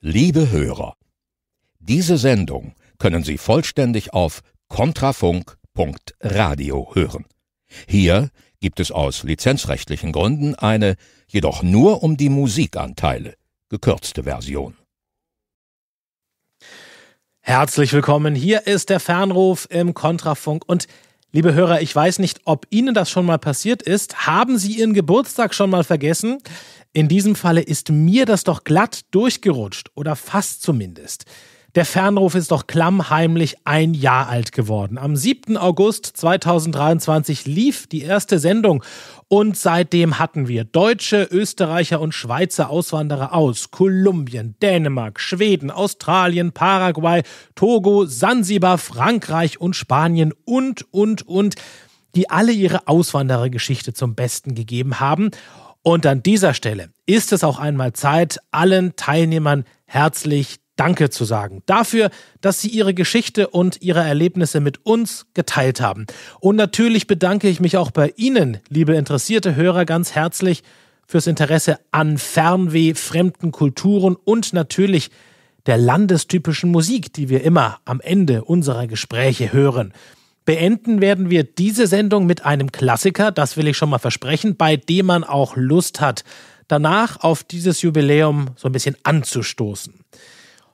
Liebe Hörer, diese Sendung können Sie vollständig auf kontrafunk.radio hören. Hier gibt es aus lizenzrechtlichen Gründen eine, jedoch nur um die Musikanteile, gekürzte Version. Herzlich willkommen, hier ist der Fernruf im Kontrafunk und Liebe Hörer, ich weiß nicht, ob Ihnen das schon mal passiert ist. Haben Sie Ihren Geburtstag schon mal vergessen? In diesem Falle ist mir das doch glatt durchgerutscht oder fast zumindest. Der Fernruf ist doch klammheimlich ein Jahr alt geworden. Am 7. August 2023 lief die erste Sendung und seitdem hatten wir deutsche, Österreicher und Schweizer Auswanderer aus Kolumbien, Dänemark, Schweden, Australien, Paraguay, Togo, Sansibar, Frankreich und Spanien und, und, und, die alle ihre Auswanderergeschichte zum Besten gegeben haben und an dieser Stelle ist es auch einmal Zeit, allen Teilnehmern herzlich Danke zu sagen. Dafür, dass Sie Ihre Geschichte und Ihre Erlebnisse mit uns geteilt haben. Und natürlich bedanke ich mich auch bei Ihnen, liebe interessierte Hörer, ganz herzlich fürs Interesse an Fernweh, fremden Kulturen und natürlich der landestypischen Musik, die wir immer am Ende unserer Gespräche hören. Beenden werden wir diese Sendung mit einem Klassiker, das will ich schon mal versprechen, bei dem man auch Lust hat, danach auf dieses Jubiläum so ein bisschen anzustoßen.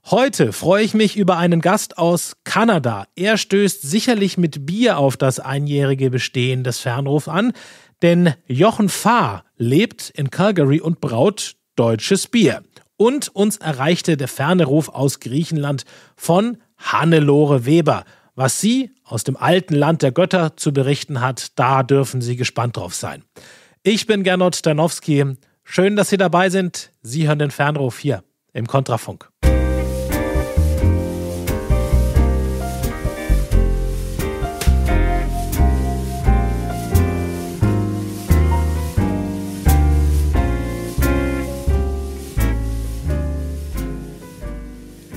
Heute freue ich mich über einen Gast aus Kanada. Er stößt sicherlich mit Bier auf das einjährige Bestehen des Fernrufs an, denn Jochen Fahr lebt in Calgary und braut deutsches Bier. Und uns erreichte der ferne Ruf aus Griechenland von Hannelore Weber. Was sie aus dem alten Land der Götter zu berichten hat, da dürfen Sie gespannt drauf sein. Ich bin Gernot Danowski. Schön, dass Sie dabei sind. Sie hören den Fernruf hier im Kontrafunk.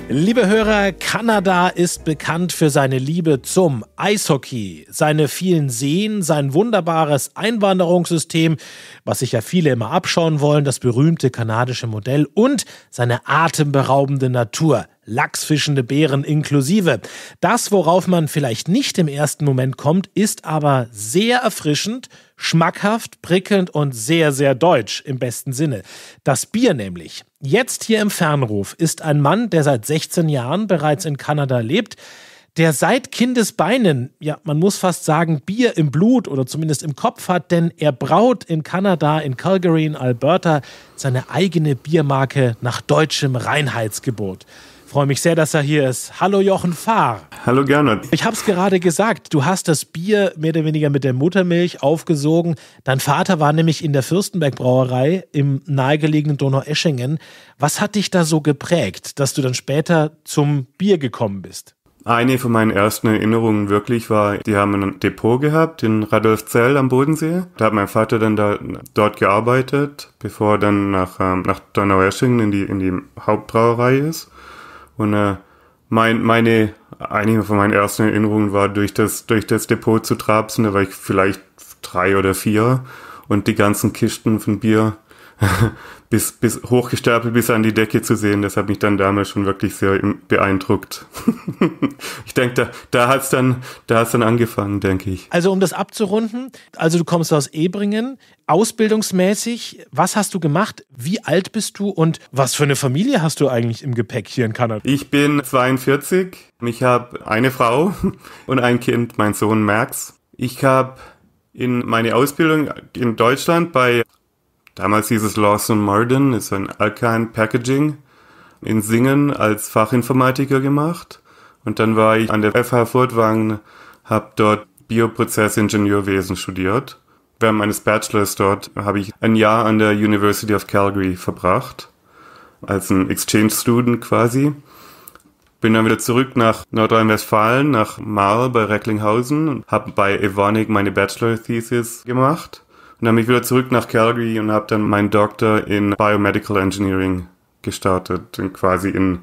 Liebe Hörer, Kanada ist bekannt für seine Liebe zum Eishockey, seine vielen Seen, sein wunderbares Einwanderungssystem, was sich ja viele immer abschauen wollen, das berühmte kanadische Modell und seine atemberaubende Natur. Lachsfischende Beeren inklusive. Das, worauf man vielleicht nicht im ersten Moment kommt, ist aber sehr erfrischend, schmackhaft, prickelnd und sehr, sehr deutsch im besten Sinne. Das Bier nämlich. Jetzt hier im Fernruf ist ein Mann, der seit 16 Jahren bereits in Kanada lebt, der seit Kindesbeinen, ja, man muss fast sagen, Bier im Blut oder zumindest im Kopf hat, denn er braut in Kanada, in Calgary, in Alberta, seine eigene Biermarke nach deutschem Reinheitsgebot. Freue mich sehr, dass er hier ist. Hallo Jochen Fahr. Hallo Gernot. Ich habe es gerade gesagt, du hast das Bier mehr oder weniger mit der Muttermilch aufgesogen. Dein Vater war nämlich in der Fürstenberg Brauerei im nahegelegenen Donaueschingen. Was hat dich da so geprägt, dass du dann später zum Bier gekommen bist? Eine von meinen ersten Erinnerungen wirklich war, die haben ein Depot gehabt in Radolfzell am Bodensee. Da hat mein Vater dann da, dort gearbeitet, bevor er dann nach, ähm, nach Donaueschingen in die, in die Hauptbrauerei ist. Und äh, mein, meine, einige von meinen ersten Erinnerungen war, durch das, durch das Depot zu trapsen. Da war ich vielleicht drei oder vier und die ganzen Kisten von Bier bis, bis hochgestapelt bis an die Decke zu sehen, das hat mich dann damals schon wirklich sehr beeindruckt. ich denke, da, da hat's dann, da hat's dann angefangen, denke ich. Also um das abzurunden, also du kommst aus Ebringen, ausbildungsmäßig, was hast du gemacht? Wie alt bist du und was für eine Familie hast du eigentlich im Gepäck hier in Kanada? Ich bin 42, ich habe eine Frau und ein Kind, mein Sohn Max. Ich habe in meine Ausbildung in Deutschland bei Damals hieß es Lawson Marden, ist ein Alkine Packaging in Singen als Fachinformatiker gemacht. Und dann war ich an der FH Furtwangen, habe dort Bioprozessingenieurwesen studiert. Während meines Bachelors dort habe ich ein Jahr an der University of Calgary verbracht, als ein Exchange Student quasi. Bin dann wieder zurück nach Nordrhein-Westfalen, nach Marl bei Recklinghausen und habe bei Evonik meine Bachelor Thesis gemacht und dann bin ich wieder zurück nach Calgary und habe dann meinen Doktor in Biomedical Engineering gestartet, quasi in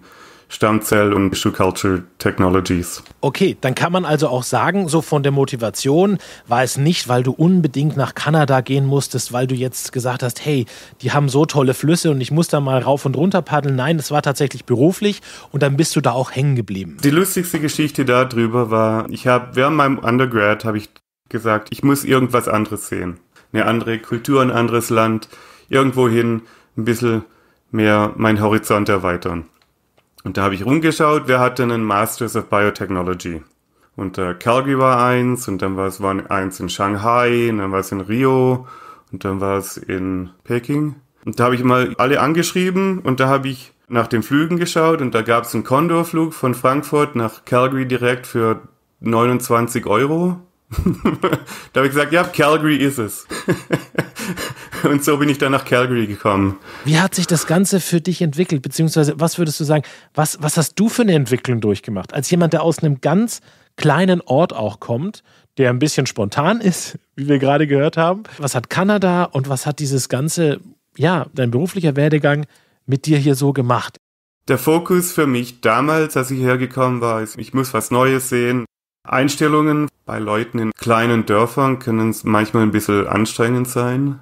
Stammzell- und Tissue Culture Technologies. Okay, dann kann man also auch sagen, so von der Motivation war es nicht, weil du unbedingt nach Kanada gehen musstest, weil du jetzt gesagt hast, hey, die haben so tolle Flüsse und ich muss da mal rauf und runter paddeln. Nein, es war tatsächlich beruflich und dann bist du da auch hängen geblieben. Die lustigste Geschichte darüber war, ich habe während meinem Undergrad habe ich gesagt, ich muss irgendwas anderes sehen eine andere Kultur, ein anderes Land, irgendwohin ein bisschen mehr meinen Horizont erweitern. Und da habe ich rumgeschaut, wer hatte einen Masters of Biotechnology? Und äh, Calgary war eins, und dann war es war eins in Shanghai, und dann war es in Rio, und dann war es in Peking. Und da habe ich mal alle angeschrieben und da habe ich nach den Flügen geschaut und da gab es einen Condor-Flug von Frankfurt nach Calgary direkt für 29 Euro da habe ich gesagt, ja, Calgary ist es. und so bin ich dann nach Calgary gekommen. Wie hat sich das Ganze für dich entwickelt? Beziehungsweise, was würdest du sagen, was, was hast du für eine Entwicklung durchgemacht? Als jemand, der aus einem ganz kleinen Ort auch kommt, der ein bisschen spontan ist, wie wir gerade gehört haben. Was hat Kanada und was hat dieses ganze, ja, dein beruflicher Werdegang mit dir hier so gemacht? Der Fokus für mich damals, als ich hergekommen war, ist, ich muss was Neues sehen. Einstellungen bei Leuten in kleinen Dörfern können manchmal ein bisschen anstrengend sein.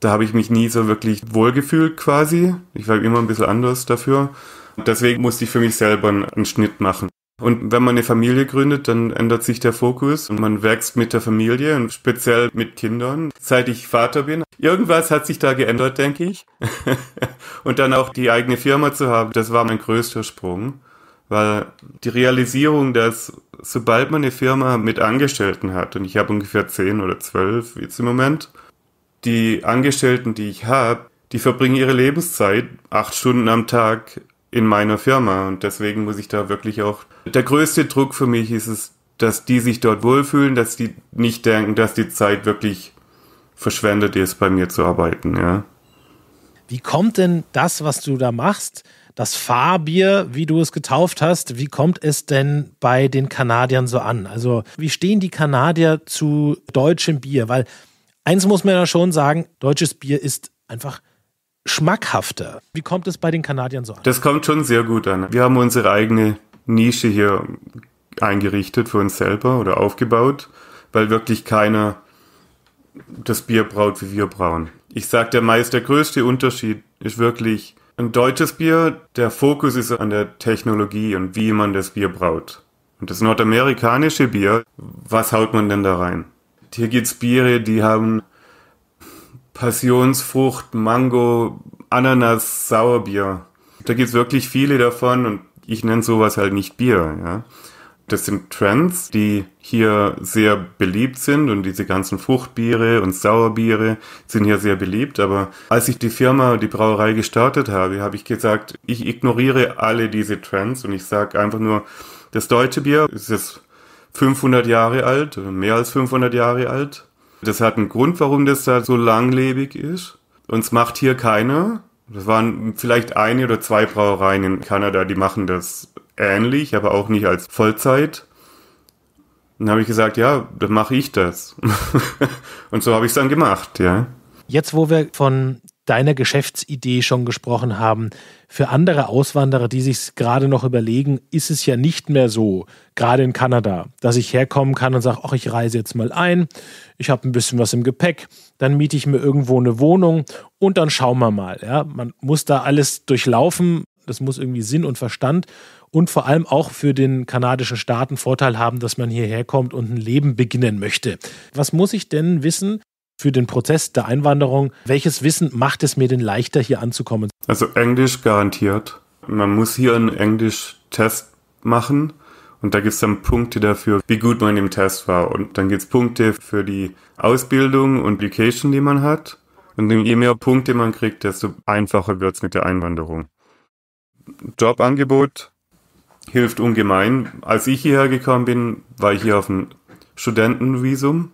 Da habe ich mich nie so wirklich wohlgefühlt quasi. Ich war immer ein bisschen anders dafür. Deswegen musste ich für mich selber einen Schnitt machen. Und wenn man eine Familie gründet, dann ändert sich der Fokus und man wächst mit der Familie und speziell mit Kindern. Seit ich Vater bin, irgendwas hat sich da geändert, denke ich. und dann auch die eigene Firma zu haben, das war mein größter Sprung weil die Realisierung, dass sobald man eine Firma mit Angestellten hat, und ich habe ungefähr zehn oder zwölf jetzt im Moment, die Angestellten, die ich habe, die verbringen ihre Lebenszeit acht Stunden am Tag in meiner Firma und deswegen muss ich da wirklich auch. Der größte Druck für mich ist es, dass die sich dort wohlfühlen, dass die nicht denken, dass die Zeit wirklich verschwendet ist, bei mir zu arbeiten, ja. Wie kommt denn das, was du da machst, das Fahrbier, wie du es getauft hast, wie kommt es denn bei den Kanadiern so an? Also, wie stehen die Kanadier zu deutschem Bier? Weil eins muss man ja schon sagen, deutsches Bier ist einfach schmackhafter. Wie kommt es bei den Kanadiern so an? Das kommt schon sehr gut an. Wir haben unsere eigene Nische hier eingerichtet für uns selber oder aufgebaut, weil wirklich keiner das Bier braut, wie wir brauen. Ich sage der meist der größte Unterschied ist wirklich ein deutsches Bier, der Fokus ist an der Technologie und wie man das Bier braut. Und das nordamerikanische Bier, was haut man denn da rein? Hier gibt's Biere, die haben Passionsfrucht, Mango, Ananas, Sauerbier. Da gibt's wirklich viele davon und ich nenne sowas halt nicht Bier, ja. Das sind Trends, die hier sehr beliebt sind und diese ganzen Fruchtbiere und Sauerbiere sind hier sehr beliebt. Aber als ich die Firma, die Brauerei gestartet habe, habe ich gesagt, ich ignoriere alle diese Trends und ich sage einfach nur, das deutsche Bier ist jetzt 500 Jahre alt, mehr als 500 Jahre alt. Das hat einen Grund, warum das da so langlebig ist. Und es macht hier keiner. Das waren vielleicht eine oder zwei Brauereien in Kanada, die machen das ähnlich, aber auch nicht als Vollzeit. Dann habe ich gesagt, ja, dann mache ich das. und so habe ich es dann gemacht, ja. Jetzt, wo wir von deiner Geschäftsidee schon gesprochen haben, für andere Auswanderer, die sich gerade noch überlegen, ist es ja nicht mehr so, gerade in Kanada, dass ich herkommen kann und sage, ach, ich reise jetzt mal ein, ich habe ein bisschen was im Gepäck, dann miete ich mir irgendwo eine Wohnung und dann schauen wir mal. Ja? Man muss da alles durchlaufen, das muss irgendwie Sinn und Verstand und vor allem auch für den kanadischen Staaten Vorteil haben, dass man hierher kommt und ein Leben beginnen möchte. Was muss ich denn wissen für den Prozess der Einwanderung? Welches Wissen macht es mir denn leichter, hier anzukommen? Also Englisch garantiert. Man muss hier einen Englisch-Test machen. Und da gibt es dann Punkte dafür, wie gut man im Test war. Und dann gibt es Punkte für die Ausbildung und Education, die man hat. Und je mehr Punkte man kriegt, desto einfacher wird es mit der Einwanderung. Jobangebot hilft ungemein. Als ich hierher gekommen bin, war ich hier auf dem Studentenvisum.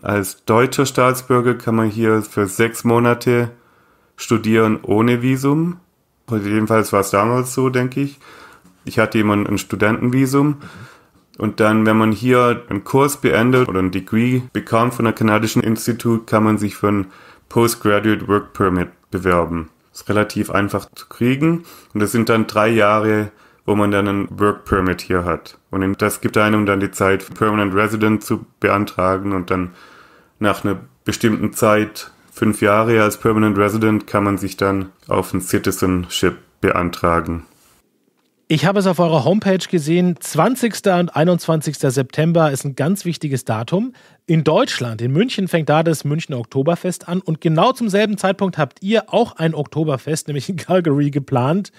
Als deutscher Staatsbürger kann man hier für sechs Monate studieren ohne Visum. Jedenfalls war es damals so, denke ich. Ich hatte immer ein Studentenvisum. Und dann, wenn man hier einen Kurs beendet oder ein Degree bekommt von einem kanadischen Institut, kann man sich für ein Postgraduate Work Permit bewerben. Ist relativ einfach zu kriegen. Und das sind dann drei Jahre, wo man dann einen Work Permit hier hat. Und das gibt einem dann die Zeit, Permanent Resident zu beantragen und dann nach einer bestimmten Zeit, fünf Jahre als Permanent Resident, kann man sich dann auf ein Citizenship beantragen. Ich habe es auf eurer Homepage gesehen. 20. und 21. September ist ein ganz wichtiges Datum. In Deutschland, in München, fängt da das Münchner Oktoberfest an. Und genau zum selben Zeitpunkt habt ihr auch ein Oktoberfest, nämlich in Calgary, geplant.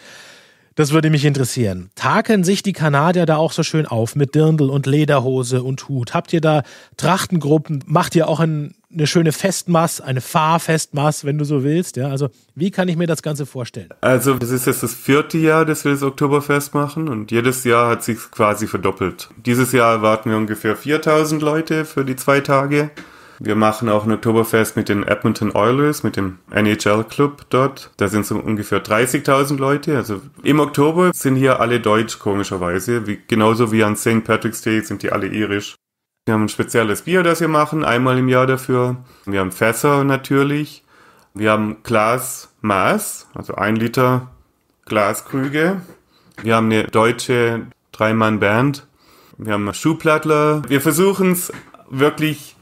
Das würde mich interessieren. Takeln sich die Kanadier da auch so schön auf mit Dirndl und Lederhose und Hut? Habt ihr da Trachtengruppen? Macht ihr auch ein eine schöne Festmaß, eine Fahrfestmaß, wenn du so willst. Ja, also wie kann ich mir das Ganze vorstellen? Also es ist jetzt das vierte Jahr, dass wir das Oktoberfest machen und jedes Jahr hat sich quasi verdoppelt. Dieses Jahr erwarten wir ungefähr 4000 Leute für die zwei Tage. Wir machen auch ein Oktoberfest mit den Edmonton Oilers, mit dem NHL Club dort. Da sind so ungefähr 30.000 Leute. Also im Oktober sind hier alle deutsch, komischerweise. Wie, genauso wie an St. Patrick's Day sind die alle irisch. Wir haben ein spezielles Bier, das wir machen, einmal im Jahr dafür. Wir haben Fässer natürlich. Wir haben Glasmaß, also ein Liter Glaskrüge. Wir haben eine deutsche Dreimann-Band. Wir haben Schuhplattler. Wir versuchen es wirklich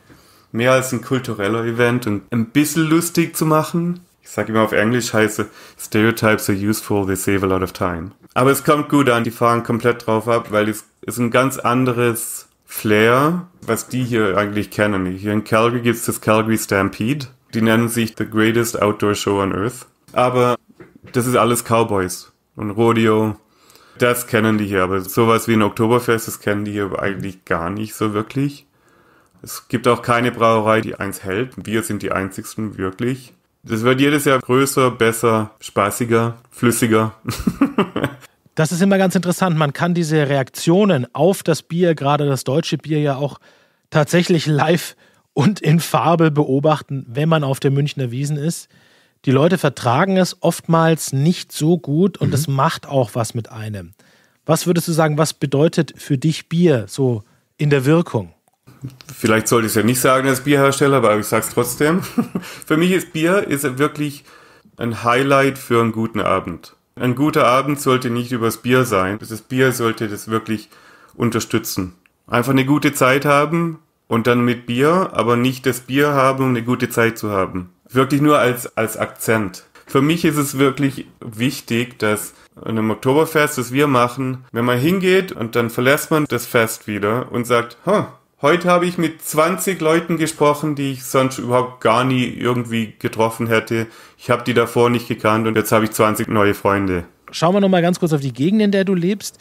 mehr als ein kultureller Event und ein bisschen lustig zu machen. Ich sage immer auf Englisch heiße Stereotypes are useful, they save a lot of time. Aber es kommt gut an, die fahren komplett drauf ab, weil es ist ein ganz anderes Flair, was die hier eigentlich kennen. Hier in Calgary gibt es das Calgary Stampede. Die nennen sich The Greatest Outdoor Show on Earth. Aber das ist alles Cowboys und Rodeo. Das kennen die hier, aber sowas wie ein Oktoberfest, das kennen die hier eigentlich gar nicht so wirklich. Es gibt auch keine Brauerei, die eins hält. Wir sind die einzigsten wirklich. Das wird jedes Jahr größer, besser, spaßiger, flüssiger. Das ist immer ganz interessant. Man kann diese Reaktionen auf das Bier, gerade das deutsche Bier, ja auch tatsächlich live und in Farbe beobachten, wenn man auf der Münchner Wiesen ist. Die Leute vertragen es oftmals nicht so gut und mhm. macht auch was mit einem. Was würdest du sagen, was bedeutet für dich Bier so in der Wirkung? Vielleicht sollte ich es ja nicht sagen als Bierhersteller, aber ich sage es trotzdem. für mich ist Bier ist wirklich ein Highlight für einen guten Abend. Ein guter Abend sollte nicht übers Bier sein. Das Bier sollte das wirklich unterstützen. Einfach eine gute Zeit haben und dann mit Bier, aber nicht das Bier haben, um eine gute Zeit zu haben. Wirklich nur als, als Akzent. Für mich ist es wirklich wichtig, dass an einem Oktoberfest, das wir machen, wenn man hingeht und dann verlässt man das Fest wieder und sagt, huh, Heute habe ich mit 20 Leuten gesprochen, die ich sonst überhaupt gar nie irgendwie getroffen hätte. Ich habe die davor nicht gekannt und jetzt habe ich 20 neue Freunde. Schauen wir nochmal ganz kurz auf die Gegend, in der du lebst.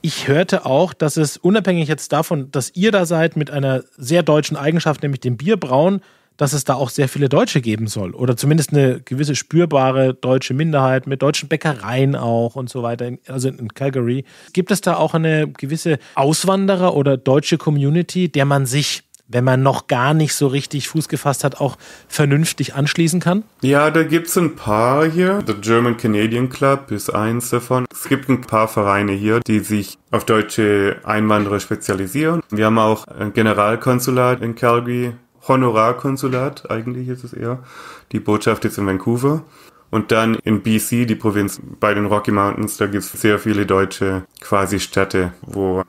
Ich hörte auch, dass es unabhängig jetzt davon, dass ihr da seid mit einer sehr deutschen Eigenschaft, nämlich dem Bierbrauen, dass es da auch sehr viele Deutsche geben soll oder zumindest eine gewisse spürbare deutsche Minderheit mit deutschen Bäckereien auch und so weiter, also in Calgary. Gibt es da auch eine gewisse Auswanderer- oder deutsche Community, der man sich wenn man noch gar nicht so richtig Fuß gefasst hat, auch vernünftig anschließen kann? Ja, da gibt es ein paar hier. The German Canadian Club ist eins davon. Es gibt ein paar Vereine hier, die sich auf deutsche Einwanderer spezialisieren. Wir haben auch ein Generalkonsulat in Calgary, Honorarkonsulat, eigentlich ist es eher, die Botschaft ist in Vancouver. Und dann in BC, die Provinz bei den Rocky Mountains, da gibt es sehr viele deutsche quasi Städte, wo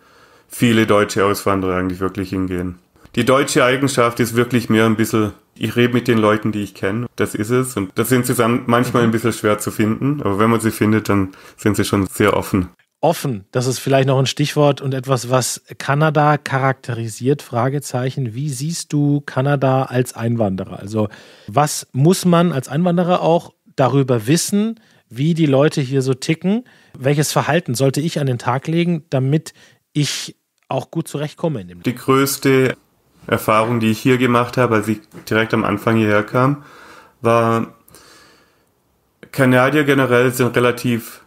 viele deutsche Auswanderer eigentlich wirklich hingehen. Die deutsche Eigenschaft ist wirklich mehr ein bisschen, ich rede mit den Leuten, die ich kenne, das ist es. Und das sind zusammen manchmal mhm. ein bisschen schwer zu finden, aber wenn man sie findet, dann sind sie schon sehr offen offen. Das ist vielleicht noch ein Stichwort und etwas, was Kanada charakterisiert, Fragezeichen. Wie siehst du Kanada als Einwanderer? Also was muss man als Einwanderer auch darüber wissen, wie die Leute hier so ticken? Welches Verhalten sollte ich an den Tag legen, damit ich auch gut zurechtkomme in dem Die größte Erfahrung, die ich hier gemacht habe, als ich direkt am Anfang hierher kam, war, Kanadier generell sind relativ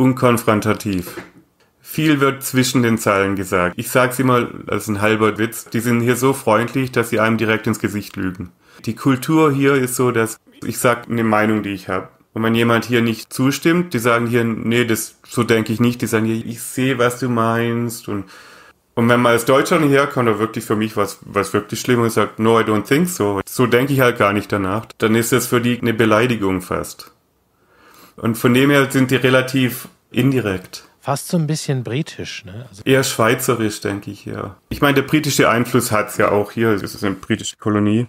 unkonfrontativ. Viel wird zwischen den Zeilen gesagt. Ich sag's immer, das ist ein halber Witz. Die sind hier so freundlich, dass sie einem direkt ins Gesicht lügen. Die Kultur hier ist so, dass ich sag eine Meinung, die ich habe. Und wenn jemand hier nicht zustimmt, die sagen hier, nee, das so denke ich nicht. Die sagen hier, ich sehe, was du meinst. Und, und wenn man aus Deutschland herkommt, da wirklich für mich was, was wirklich schlimm und sagt, no, I don't think so. So denke ich halt gar nicht danach. Dann ist das für die eine Beleidigung fast. Und von dem her sind die relativ indirekt. Fast so ein bisschen britisch, ne? Also Eher schweizerisch, denke ich, ja. Ich meine, der britische Einfluss hat's ja auch hier. Es ist eine britische Kolonie.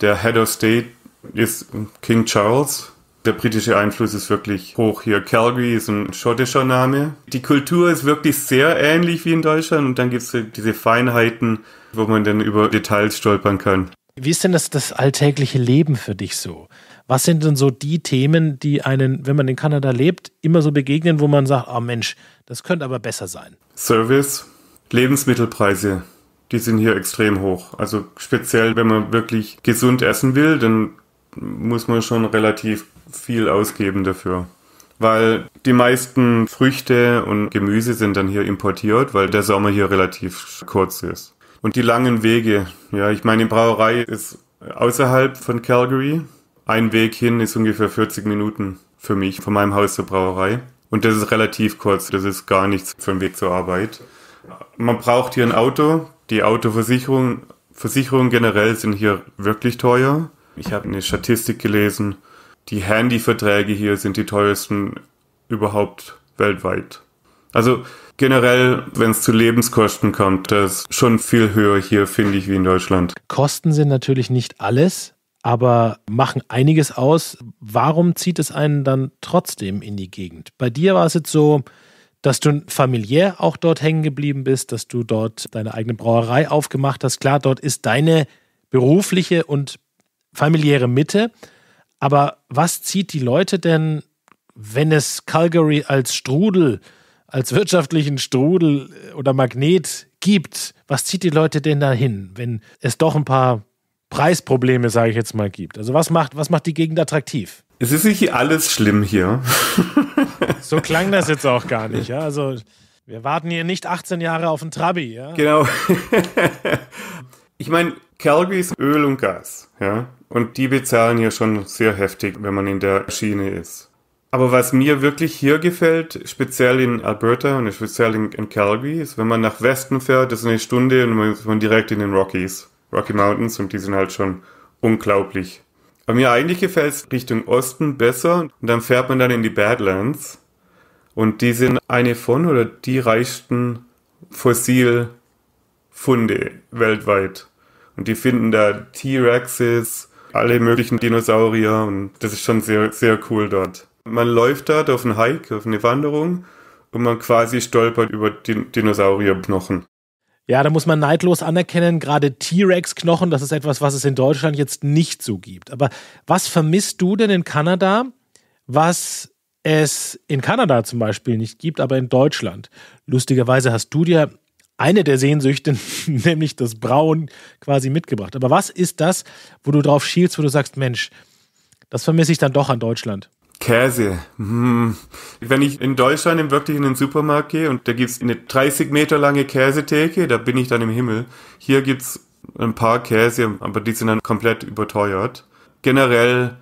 Der Head of State ist King Charles. Der britische Einfluss ist wirklich hoch hier. Calgary ist ein schottischer Name. Die Kultur ist wirklich sehr ähnlich wie in Deutschland und dann gibt's diese Feinheiten, wo man dann über Details stolpern kann. Wie ist denn das, das alltägliche Leben für dich so? Was sind denn so die Themen, die einen, wenn man in Kanada lebt, immer so begegnen, wo man sagt, oh Mensch, das könnte aber besser sein? Service, Lebensmittelpreise, die sind hier extrem hoch. Also speziell, wenn man wirklich gesund essen will, dann muss man schon relativ viel ausgeben dafür. Weil die meisten Früchte und Gemüse sind dann hier importiert, weil der Sommer hier relativ kurz ist. Und die langen Wege. Ja, ich meine, die Brauerei ist außerhalb von Calgary. Ein Weg hin ist ungefähr 40 Minuten für mich, von meinem Haus zur Brauerei. Und das ist relativ kurz. Das ist gar nichts für den Weg zur Arbeit. Man braucht hier ein Auto. Die Autoversicherung, Versicherungen generell sind hier wirklich teuer. Ich habe eine Statistik gelesen. Die Handyverträge hier sind die teuersten überhaupt weltweit. Also generell, wenn es zu Lebenskosten kommt, das ist schon viel höher hier, finde ich, wie in Deutschland. Kosten sind natürlich nicht alles, aber machen einiges aus. Warum zieht es einen dann trotzdem in die Gegend? Bei dir war es jetzt so, dass du familiär auch dort hängen geblieben bist, dass du dort deine eigene Brauerei aufgemacht hast. Klar, dort ist deine berufliche und familiäre Mitte. Aber was zieht die Leute denn, wenn es Calgary als Strudel äh, als wirtschaftlichen Strudel oder Magnet gibt, was zieht die Leute denn da hin, wenn es doch ein paar Preisprobleme, sage ich jetzt mal, gibt? Also was macht, was macht die Gegend attraktiv? Es ist nicht alles schlimm hier. so klang das jetzt auch gar nicht, ja? Also wir warten hier nicht 18 Jahre auf einen Trabi, ja? Genau. ich meine, Calgary ist Öl und Gas, ja? Und die bezahlen hier schon sehr heftig, wenn man in der Schiene ist. Aber was mir wirklich hier gefällt, speziell in Alberta und speziell in, in, Calgary, ist, wenn man nach Westen fährt, das ist eine Stunde und man ist man direkt in den Rockies, Rocky Mountains und die sind halt schon unglaublich. Aber mir eigentlich gefällt es Richtung Osten besser und dann fährt man dann in die Badlands und die sind eine von oder die reichsten Fossilfunde weltweit. Und die finden da T-Rexes, alle möglichen Dinosaurier und das ist schon sehr, sehr cool dort. Man läuft dort auf einen Hike, auf eine Wanderung und man quasi stolpert über Din Dinosaurierknochen. Ja, da muss man neidlos anerkennen, gerade T-Rex-Knochen, das ist etwas, was es in Deutschland jetzt nicht so gibt. Aber was vermisst du denn in Kanada, was es in Kanada zum Beispiel nicht gibt, aber in Deutschland? Lustigerweise hast du dir eine der Sehnsüchte, nämlich das Brauen, quasi mitgebracht. Aber was ist das, wo du drauf schielst, wo du sagst, Mensch, das vermisse ich dann doch an Deutschland? Käse. Hm. Wenn ich in Deutschland wirklich in den Supermarkt gehe und da gibt's eine 30 Meter lange Käsetheke, da bin ich dann im Himmel. Hier gibt's ein paar Käse, aber die sind dann komplett überteuert. Generell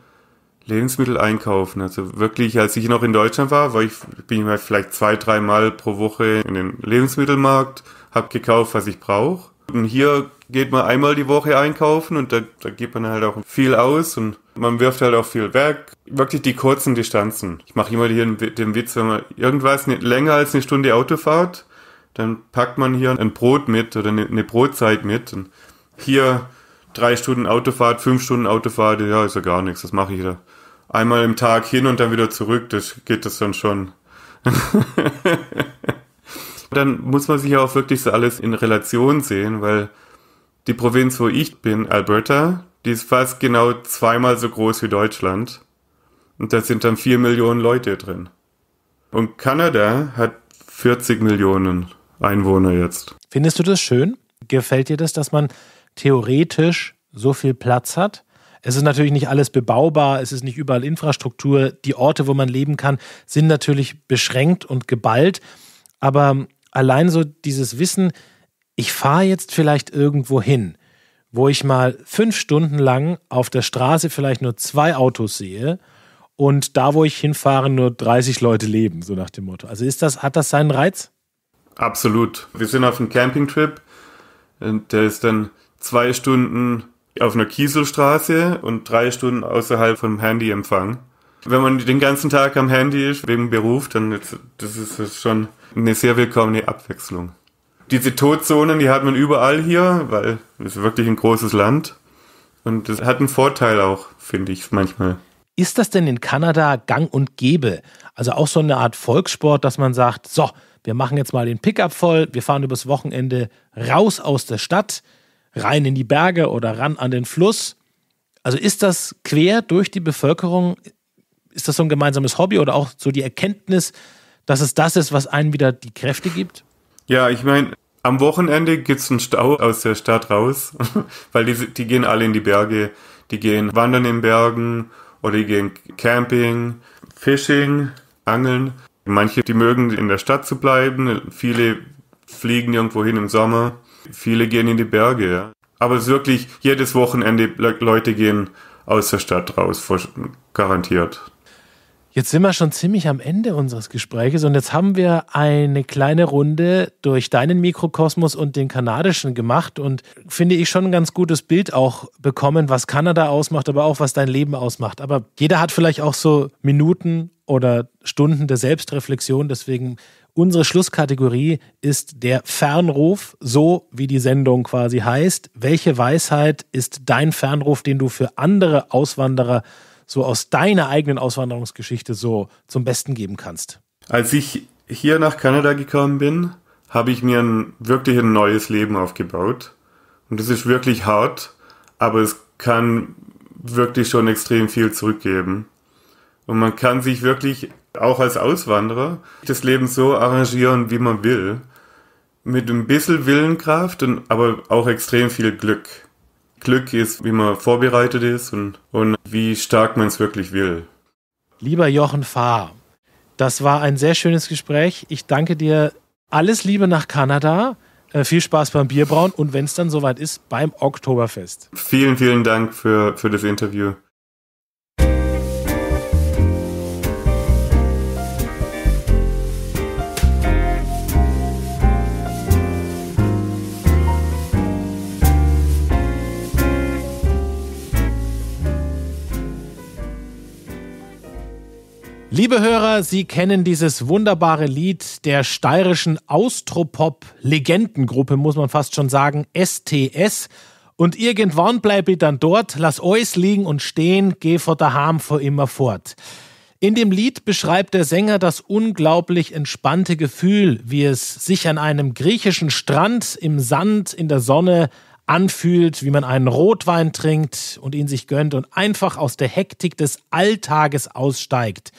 Lebensmittel einkaufen. Also wirklich, als ich noch in Deutschland war, war ich, bin ich vielleicht zwei, dreimal pro Woche in den Lebensmittelmarkt, hab gekauft, was ich brauche. Und hier geht man einmal die Woche einkaufen und da, da geht man halt auch viel aus und man wirft halt auch viel weg. Wirklich die kurzen Distanzen. Ich mache immer hier den Witz, wenn man irgendwas nicht länger als eine Stunde Autofahrt, dann packt man hier ein Brot mit oder eine, eine Brotzeit mit. Und hier drei Stunden Autofahrt, fünf Stunden Autofahrt, ja, ist ja gar nichts, das mache ich da. Einmal im Tag hin und dann wieder zurück, das geht das dann schon. dann muss man sich ja auch wirklich so alles in Relation sehen, weil die Provinz, wo ich bin, Alberta, die ist fast genau zweimal so groß wie Deutschland. Und da sind dann vier Millionen Leute drin. Und Kanada hat 40 Millionen Einwohner jetzt. Findest du das schön? Gefällt dir das, dass man theoretisch so viel Platz hat? Es ist natürlich nicht alles bebaubar, es ist nicht überall Infrastruktur. Die Orte, wo man leben kann, sind natürlich beschränkt und geballt. Aber allein so dieses Wissen, ich fahre jetzt vielleicht irgendwo hin, wo ich mal fünf Stunden lang auf der Straße vielleicht nur zwei Autos sehe und da, wo ich hinfahre, nur 30 Leute leben, so nach dem Motto. Also ist das, hat das seinen Reiz? Absolut. Wir sind auf einem Campingtrip, äh, der ist dann zwei Stunden auf einer Kieselstraße und drei Stunden außerhalb vom Handyempfang. Wenn man den ganzen Tag am Handy ist, wegen Beruf, dann ist, das ist schon eine sehr willkommene Abwechslung. Diese Todzonen, die hat man überall hier, weil es ist wirklich ein großes Land. Und das hat einen Vorteil auch, finde ich manchmal. Ist das denn in Kanada gang und gäbe? Also auch so eine Art Volkssport, dass man sagt, so, wir machen jetzt mal den Pickup voll, wir fahren übers Wochenende raus aus der Stadt, rein in die Berge oder ran an den Fluss. Also ist das quer durch die Bevölkerung ist das so ein gemeinsames Hobby oder auch so die Erkenntnis, dass es das ist, was einem wieder die Kräfte gibt? Ja, ich meine, am Wochenende gibt es einen Stau aus der Stadt raus, weil die, die gehen alle in die Berge. Die gehen wandern in Bergen oder die gehen Camping, Fishing, Angeln. Manche, die mögen in der Stadt zu bleiben, viele fliegen irgendwo hin im Sommer, viele gehen in die Berge. Ja. Aber es ist wirklich jedes Wochenende, Leute gehen aus der Stadt raus, garantiert. Jetzt sind wir schon ziemlich am Ende unseres Gespräches und jetzt haben wir eine kleine Runde durch deinen Mikrokosmos und den kanadischen gemacht und finde ich schon ein ganz gutes Bild auch bekommen, was Kanada ausmacht, aber auch was dein Leben ausmacht. Aber jeder hat vielleicht auch so Minuten oder Stunden der Selbstreflexion, deswegen unsere Schlusskategorie ist der Fernruf, so wie die Sendung quasi heißt. Welche Weisheit ist dein Fernruf, den du für andere Auswanderer so aus deiner eigenen Auswanderungsgeschichte so zum Besten geben kannst? Als ich hier nach Kanada gekommen bin, habe ich mir ein, wirklich ein neues Leben aufgebaut. Und das ist wirklich hart, aber es kann wirklich schon extrem viel zurückgeben. Und man kann sich wirklich auch als Auswanderer das Leben so arrangieren, wie man will. Mit ein bisschen Willenkraft und aber auch extrem viel Glück. Glück ist, wie man vorbereitet ist und, und wie stark man es wirklich will. Lieber Jochen Fahr, das war ein sehr schönes Gespräch. Ich danke dir. Alles Liebe nach Kanada. Äh, viel Spaß beim Bierbrauen und wenn es dann soweit ist, beim Oktoberfest. Vielen, vielen Dank für, für das Interview. Liebe Hörer, Sie kennen dieses wunderbare Lied der steirischen Austropop-Legendengruppe, muss man fast schon sagen, STS. Und irgendwann bleib ich dann dort, lass alles liegen und stehen, geh vor der Harm vor immer fort. In dem Lied beschreibt der Sänger das unglaublich entspannte Gefühl, wie es sich an einem griechischen Strand im Sand in der Sonne anfühlt, wie man einen Rotwein trinkt und ihn sich gönnt und einfach aus der Hektik des Alltages aussteigt.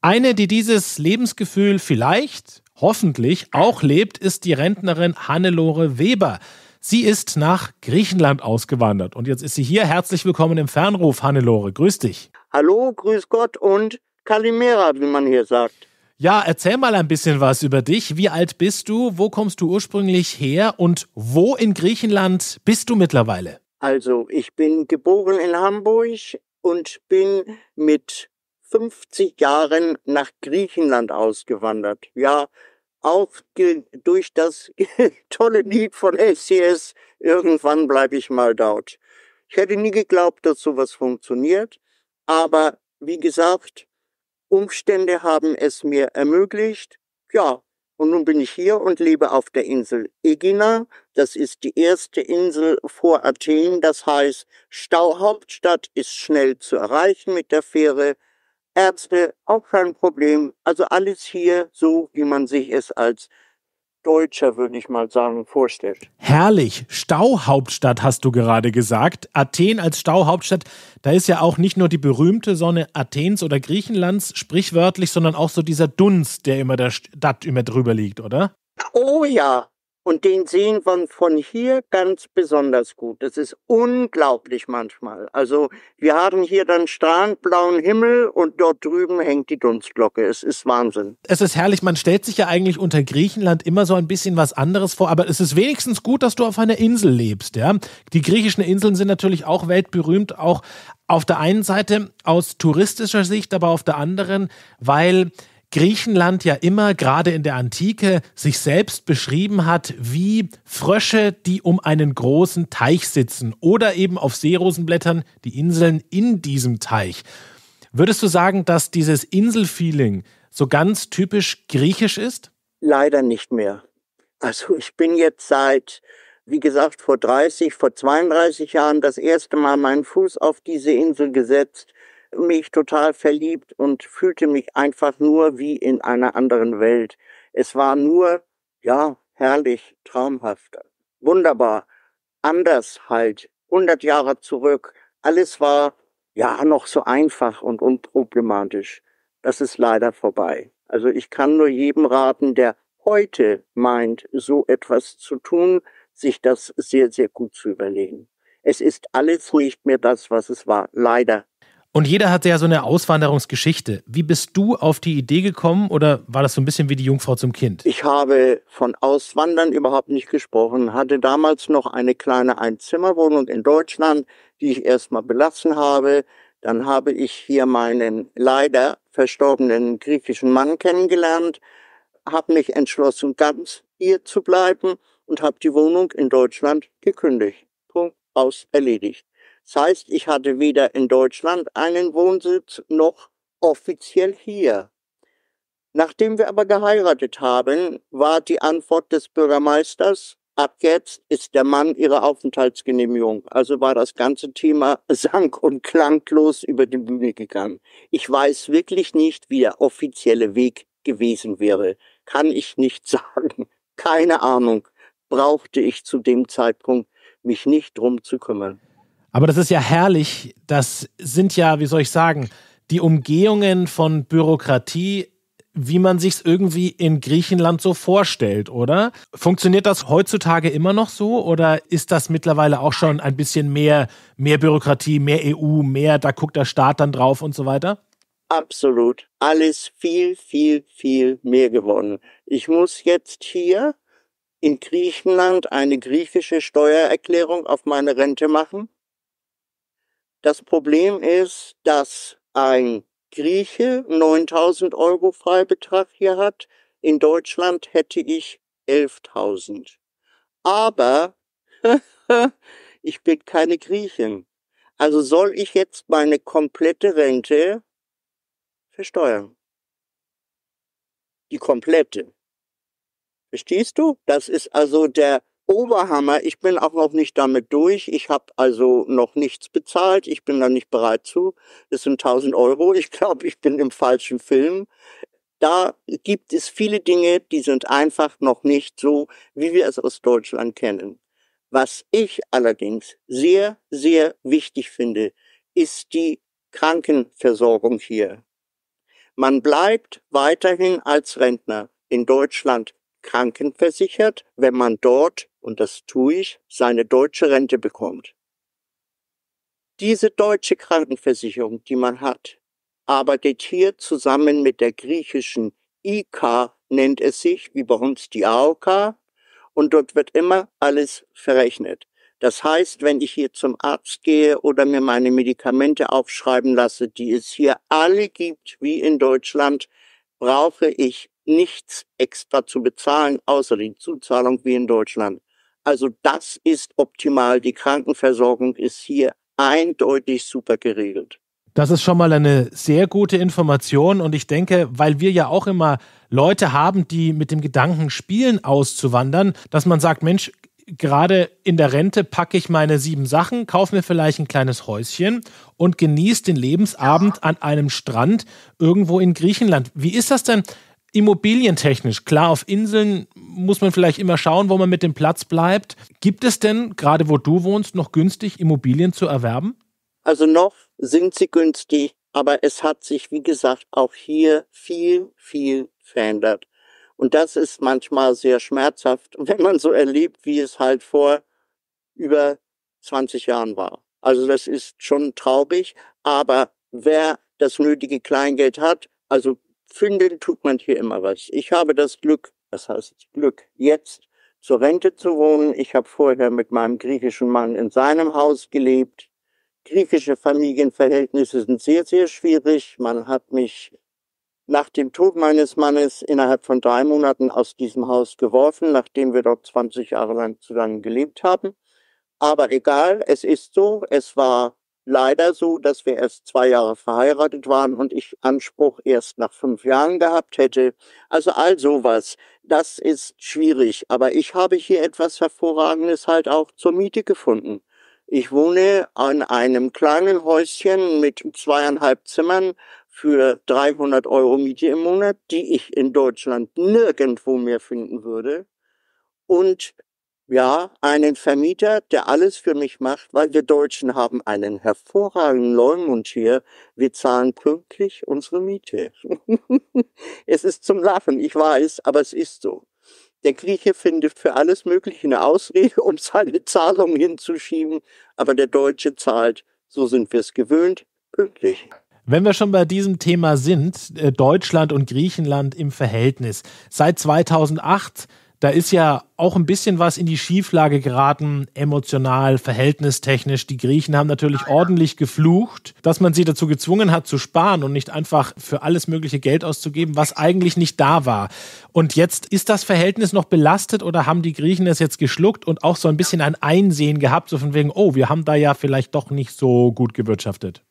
Eine, die dieses Lebensgefühl vielleicht, hoffentlich, auch lebt, ist die Rentnerin Hannelore Weber. Sie ist nach Griechenland ausgewandert und jetzt ist sie hier. Herzlich willkommen im Fernruf, Hannelore. Grüß dich. Hallo, grüß Gott und Kalimera, wie man hier sagt. Ja, erzähl mal ein bisschen was über dich. Wie alt bist du? Wo kommst du ursprünglich her? Und wo in Griechenland bist du mittlerweile? Also, ich bin geboren in Hamburg und bin mit 50 Jahren nach Griechenland ausgewandert. Ja, auch durch das tolle Lied von SCS, irgendwann bleibe ich mal dort. Ich hätte nie geglaubt, dass sowas funktioniert, aber wie gesagt, Umstände haben es mir ermöglicht. Ja, und nun bin ich hier und lebe auf der Insel Egina. Das ist die erste Insel vor Athen. Das heißt, Stauhauptstadt ist schnell zu erreichen mit der Fähre. Ärzte, auch kein Problem. Also alles hier so, wie man sich es als Deutscher, würde ich mal sagen, vorstellt. Herrlich. Stauhauptstadt hast du gerade gesagt. Athen als Stauhauptstadt, da ist ja auch nicht nur die berühmte Sonne Athens oder Griechenlands sprichwörtlich, sondern auch so dieser Dunst, der immer der Stadt immer drüber liegt, oder? Oh ja, und den sehen wir von hier ganz besonders gut. Das ist unglaublich manchmal. Also wir haben hier dann strahlend blauen Himmel und dort drüben hängt die Dunstglocke. Es ist Wahnsinn. Es ist herrlich. Man stellt sich ja eigentlich unter Griechenland immer so ein bisschen was anderes vor. Aber es ist wenigstens gut, dass du auf einer Insel lebst. Ja? Die griechischen Inseln sind natürlich auch weltberühmt, auch auf der einen Seite aus touristischer Sicht, aber auf der anderen, weil Griechenland ja immer gerade in der Antike sich selbst beschrieben hat wie Frösche, die um einen großen Teich sitzen oder eben auf Seerosenblättern die Inseln in diesem Teich. Würdest du sagen, dass dieses Inselfeeling so ganz typisch griechisch ist? Leider nicht mehr. Also ich bin jetzt seit, wie gesagt, vor 30, vor 32 Jahren das erste Mal meinen Fuß auf diese Insel gesetzt mich total verliebt und fühlte mich einfach nur wie in einer anderen Welt. Es war nur, ja, herrlich, traumhaft, wunderbar, anders halt, 100 Jahre zurück. Alles war, ja, noch so einfach und unproblematisch. Das ist leider vorbei. Also ich kann nur jedem raten, der heute meint, so etwas zu tun, sich das sehr, sehr gut zu überlegen. Es ist alles nicht mehr das, was es war. Leider. Und jeder hatte ja so eine Auswanderungsgeschichte. Wie bist du auf die Idee gekommen oder war das so ein bisschen wie die Jungfrau zum Kind? Ich habe von Auswandern überhaupt nicht gesprochen, hatte damals noch eine kleine Einzimmerwohnung in Deutschland, die ich erstmal belassen habe. Dann habe ich hier meinen leider verstorbenen griechischen Mann kennengelernt, habe mich entschlossen, ganz hier zu bleiben und habe die Wohnung in Deutschland gekündigt. Punkt aus erledigt. Das heißt, ich hatte weder in Deutschland einen Wohnsitz noch offiziell hier. Nachdem wir aber geheiratet haben, war die Antwort des Bürgermeisters, ab jetzt ist der Mann ihre Aufenthaltsgenehmigung. Also war das ganze Thema sank und klanglos über die Bühne gegangen. Ich weiß wirklich nicht, wie der offizielle Weg gewesen wäre. Kann ich nicht sagen. Keine Ahnung. Brauchte ich zu dem Zeitpunkt, mich nicht drum zu kümmern. Aber das ist ja herrlich. Das sind ja, wie soll ich sagen, die Umgehungen von Bürokratie, wie man sich's irgendwie in Griechenland so vorstellt, oder? Funktioniert das heutzutage immer noch so oder ist das mittlerweile auch schon ein bisschen mehr, mehr Bürokratie, mehr EU, mehr, da guckt der Staat dann drauf und so weiter? Absolut. Alles viel, viel, viel mehr geworden. Ich muss jetzt hier in Griechenland eine griechische Steuererklärung auf meine Rente machen das Problem ist, dass ein Grieche 9000 Euro Freibetrag hier hat. In Deutschland hätte ich 11.000. Aber ich bin keine Griechin. Also soll ich jetzt meine komplette Rente versteuern. Die komplette. Verstehst du? Das ist also der Oberhammer, ich bin auch noch nicht damit durch. Ich habe also noch nichts bezahlt. Ich bin da nicht bereit zu. Es sind 1000 Euro. Ich glaube, ich bin im falschen Film. Da gibt es viele Dinge, die sind einfach noch nicht so, wie wir es aus Deutschland kennen. Was ich allerdings sehr, sehr wichtig finde, ist die Krankenversorgung hier. Man bleibt weiterhin als Rentner in Deutschland krankenversichert, wenn man dort, und das tue ich, seine deutsche Rente bekommt. Diese deutsche Krankenversicherung, die man hat, arbeitet hier zusammen mit der griechischen IK, nennt es sich, wie bei uns die AOK, und dort wird immer alles verrechnet. Das heißt, wenn ich hier zum Arzt gehe oder mir meine Medikamente aufschreiben lasse, die es hier alle gibt, wie in Deutschland, brauche ich nichts extra zu bezahlen, außer die Zuzahlung wie in Deutschland. Also das ist optimal. Die Krankenversorgung ist hier eindeutig super geregelt. Das ist schon mal eine sehr gute Information und ich denke, weil wir ja auch immer Leute haben, die mit dem Gedanken spielen, auszuwandern, dass man sagt, Mensch, gerade in der Rente packe ich meine sieben Sachen, kaufe mir vielleicht ein kleines Häuschen und genieße den Lebensabend an einem Strand irgendwo in Griechenland. Wie ist das denn? immobilientechnisch, klar, auf Inseln muss man vielleicht immer schauen, wo man mit dem Platz bleibt. Gibt es denn, gerade wo du wohnst, noch günstig Immobilien zu erwerben? Also noch sind sie günstig, aber es hat sich, wie gesagt, auch hier viel, viel verändert. Und das ist manchmal sehr schmerzhaft, wenn man so erlebt, wie es halt vor über 20 Jahren war. Also das ist schon traurig, aber wer das nötige Kleingeld hat, also Fündeln tut man hier immer was. Ich habe das Glück, das heißt Glück, jetzt zur Rente zu wohnen. Ich habe vorher mit meinem griechischen Mann in seinem Haus gelebt. Griechische Familienverhältnisse sind sehr, sehr schwierig. Man hat mich nach dem Tod meines Mannes innerhalb von drei Monaten aus diesem Haus geworfen, nachdem wir dort 20 Jahre lang zusammen gelebt haben. Aber egal, es ist so, es war leider so, dass wir erst zwei Jahre verheiratet waren und ich Anspruch erst nach fünf Jahren gehabt hätte. Also all sowas, das ist schwierig. Aber ich habe hier etwas Hervorragendes halt auch zur Miete gefunden. Ich wohne an einem kleinen Häuschen mit zweieinhalb Zimmern für 300 Euro Miete im Monat, die ich in Deutschland nirgendwo mehr finden würde. Und ja, einen Vermieter, der alles für mich macht, weil wir Deutschen haben einen hervorragenden Leumund hier. Wir zahlen pünktlich unsere Miete. es ist zum Lachen, ich weiß, aber es ist so. Der Grieche findet für alles Mögliche eine Ausrede, um seine Zahlung hinzuschieben, aber der Deutsche zahlt, so sind wir es gewöhnt, pünktlich. Wenn wir schon bei diesem Thema sind, äh, Deutschland und Griechenland im Verhältnis. Seit 2008 da ist ja auch ein bisschen was in die Schieflage geraten, emotional, verhältnistechnisch. Die Griechen haben natürlich ah, ordentlich geflucht, dass man sie dazu gezwungen hat zu sparen und nicht einfach für alles mögliche Geld auszugeben, was eigentlich nicht da war. Und jetzt ist das Verhältnis noch belastet oder haben die Griechen es jetzt geschluckt und auch so ein bisschen ein Einsehen gehabt, so von wegen, oh, wir haben da ja vielleicht doch nicht so gut gewirtschaftet?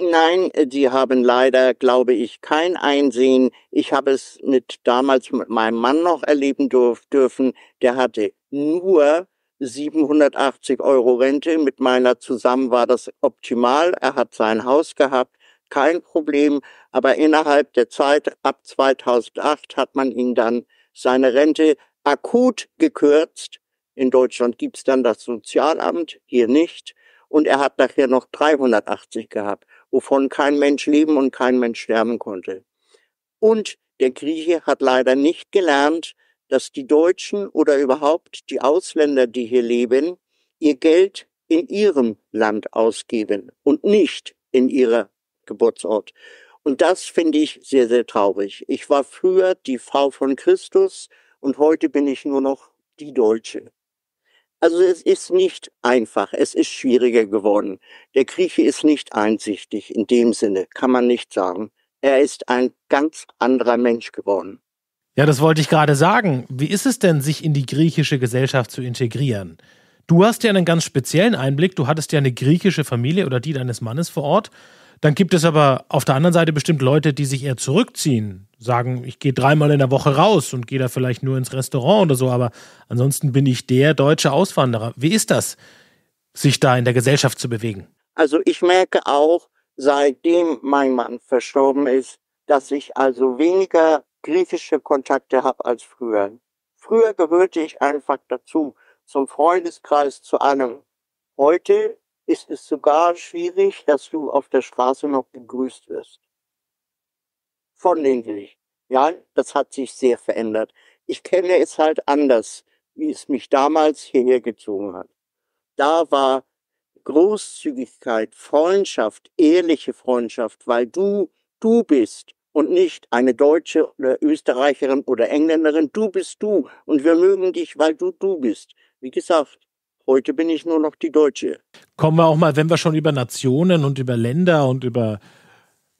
Nein, äh, die haben leider, glaube ich, kein Einsehen. Ich habe es mit damals mit meinem Mann noch erleben dürfen. Der hatte nur 780 Euro Rente. Mit meiner zusammen war das optimal. Er hat sein Haus gehabt, kein Problem. Aber innerhalb der Zeit ab 2008 hat man ihn dann seine Rente akut gekürzt. In Deutschland gibt es dann das Sozialamt, hier nicht. Und er hat nachher noch 380 gehabt wovon kein Mensch leben und kein Mensch sterben konnte. Und der Grieche hat leider nicht gelernt, dass die Deutschen oder überhaupt die Ausländer, die hier leben, ihr Geld in ihrem Land ausgeben und nicht in ihrer Geburtsort. Und das finde ich sehr, sehr traurig. Ich war früher die Frau von Christus und heute bin ich nur noch die Deutsche. Also es ist nicht einfach, es ist schwieriger geworden. Der Grieche ist nicht einsichtig in dem Sinne, kann man nicht sagen. Er ist ein ganz anderer Mensch geworden. Ja, das wollte ich gerade sagen. Wie ist es denn, sich in die griechische Gesellschaft zu integrieren? Du hast ja einen ganz speziellen Einblick. Du hattest ja eine griechische Familie oder die deines Mannes vor Ort. Dann gibt es aber auf der anderen Seite bestimmt Leute, die sich eher zurückziehen, sagen, ich gehe dreimal in der Woche raus und gehe da vielleicht nur ins Restaurant oder so, aber ansonsten bin ich der deutsche Auswanderer. Wie ist das, sich da in der Gesellschaft zu bewegen? Also ich merke auch, seitdem mein Mann verstorben ist, dass ich also weniger griechische Kontakte habe als früher. Früher gehörte ich einfach dazu, zum Freundeskreis, zu einem. Heute ist es sogar schwierig, dass du auf der Straße noch begrüßt wirst. Von den Gerichten. Ja, das hat sich sehr verändert. Ich kenne es halt anders, wie es mich damals hierher gezogen hat. Da war Großzügigkeit, Freundschaft, ehrliche Freundschaft, weil du du bist und nicht eine Deutsche oder Österreicherin oder Engländerin. Du bist du und wir mögen dich, weil du du bist. Wie gesagt, Heute bin ich nur noch die Deutsche. Kommen wir auch mal, wenn wir schon über Nationen und über Länder und über